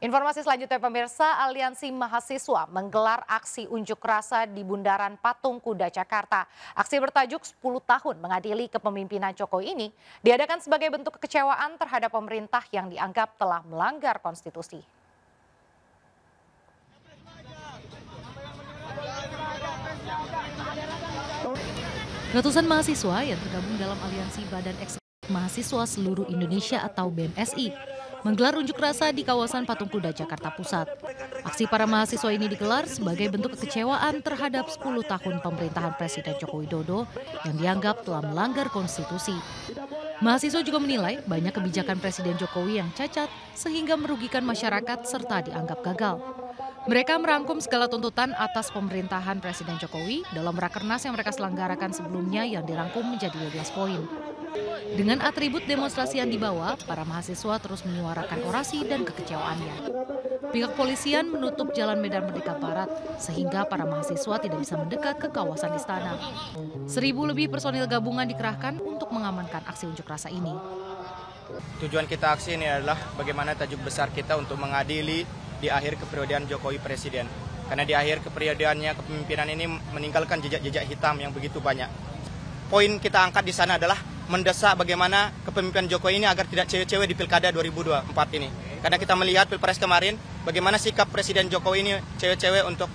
Informasi selanjutnya pemirsa, Aliansi Mahasiswa menggelar aksi unjuk rasa di Bundaran Patung Kuda, Jakarta. Aksi bertajuk 10 tahun mengadili kepemimpinan Jokowi ini diadakan sebagai bentuk kekecewaan terhadap pemerintah yang dianggap telah melanggar konstitusi. Ratusan mahasiswa yang tergabung dalam Aliansi Badan Eksekutif Mahasiswa Seluruh Indonesia atau BMSI menggelar unjuk rasa di kawasan Patung Kuda, Jakarta Pusat. Aksi para mahasiswa ini digelar sebagai bentuk kekecewaan terhadap 10 tahun pemerintahan Presiden Joko Widodo yang dianggap telah melanggar konstitusi. Mahasiswa juga menilai banyak kebijakan Presiden Jokowi yang cacat sehingga merugikan masyarakat serta dianggap gagal. Mereka merangkum segala tuntutan atas pemerintahan Presiden Jokowi dalam rakernas yang mereka selenggarakan sebelumnya yang dirangkum menjadi 12 poin. Dengan atribut demonstrasi yang dibawa, para mahasiswa terus menyuarakan orasi dan kekecewaannya. Pihak polisian menutup jalan Medan Merdeka Barat sehingga para mahasiswa tidak bisa mendekat ke kawasan istana. Seribu lebih personil gabungan dikerahkan untuk mengamankan aksi unjuk rasa ini. Tujuan kita aksi ini adalah bagaimana tajuk besar kita untuk mengadili di akhir keperiodean Jokowi Presiden. Karena di akhir keperiodeannya kepemimpinan ini meninggalkan jejak-jejak hitam yang begitu banyak. Poin kita angkat di sana adalah mendesak bagaimana kepemimpinan Jokowi ini agar tidak cewek-cewek di Pilkada 2024 ini. Karena kita melihat Pilpres kemarin bagaimana sikap Presiden Jokowi ini cewek-cewek untuk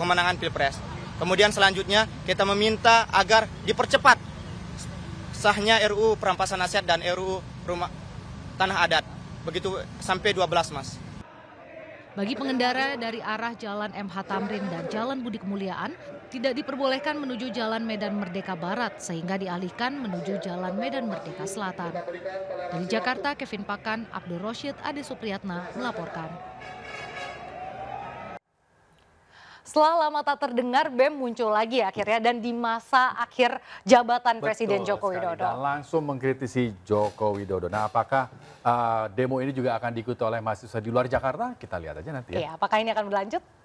pemenangan Pilpres. Kemudian selanjutnya kita meminta agar dipercepat sahnya RUU perampasan aset dan RUU rumah tanah adat. Begitu sampai 12, Mas. Bagi pengendara dari arah Jalan MH Tamrin dan Jalan Budi Kemuliaan, tidak diperbolehkan menuju Jalan Medan Merdeka Barat sehingga dialihkan menuju Jalan Medan Merdeka Selatan. Dari Jakarta, Kevin Pakan, Abdul Rosyid, Ade Supriyatna melaporkan. Setelah lama tak terdengar, BEM muncul lagi akhirnya dan di masa akhir jabatan Betul Presiden Joko Widodo. Dan langsung mengkritisi Joko Widodo. Nah, apakah uh, demo ini juga akan diikuti oleh mahasiswa di luar Jakarta? Kita lihat aja nanti ya. Iya, apakah ini akan berlanjut?